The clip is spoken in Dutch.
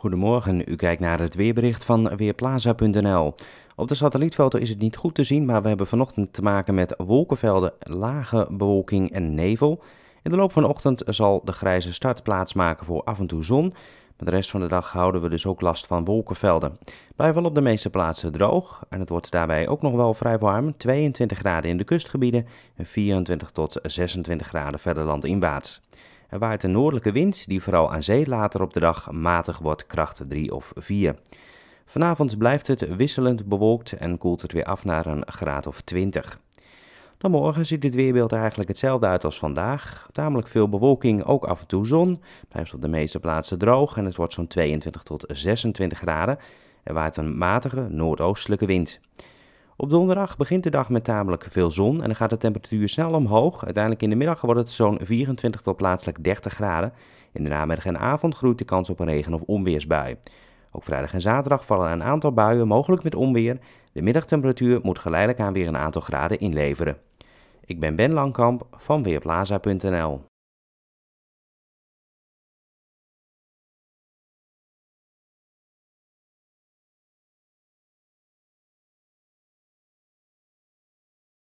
Goedemorgen, u kijkt naar het weerbericht van Weerplaza.nl. Op de satellietfoto is het niet goed te zien, maar we hebben vanochtend te maken met wolkenvelden, lage bewolking en nevel. In de loop van de ochtend zal de grijze start plaatsmaken voor af en toe zon. Maar de rest van de dag houden we dus ook last van wolkenvelden. Blijven wel op de meeste plaatsen droog en het wordt daarbij ook nog wel vrij warm. 22 graden in de kustgebieden en 24 tot 26 graden verder landinwaarts. Er waait een noordelijke wind die vooral aan zee later op de dag matig wordt kracht 3 of 4. Vanavond blijft het wisselend bewolkt en koelt het weer af naar een graad of 20. Dan morgen ziet het weerbeeld eigenlijk hetzelfde uit als vandaag. Tamelijk veel bewolking, ook af en toe zon. Blijft op de meeste plaatsen droog en het wordt zo'n 22 tot 26 graden. Er waait een matige noordoostelijke wind. Op donderdag begint de dag met tamelijk veel zon en dan gaat de temperatuur snel omhoog. Uiteindelijk in de middag wordt het zo'n 24 tot plaatselijk 30 graden. In de namiddag en avond groeit de kans op een regen- of onweersbui. Ook vrijdag en zaterdag vallen een aantal buien, mogelijk met onweer. De middagtemperatuur moet geleidelijk aan weer een aantal graden inleveren. Ik ben Ben Langkamp van Weerplaza.nl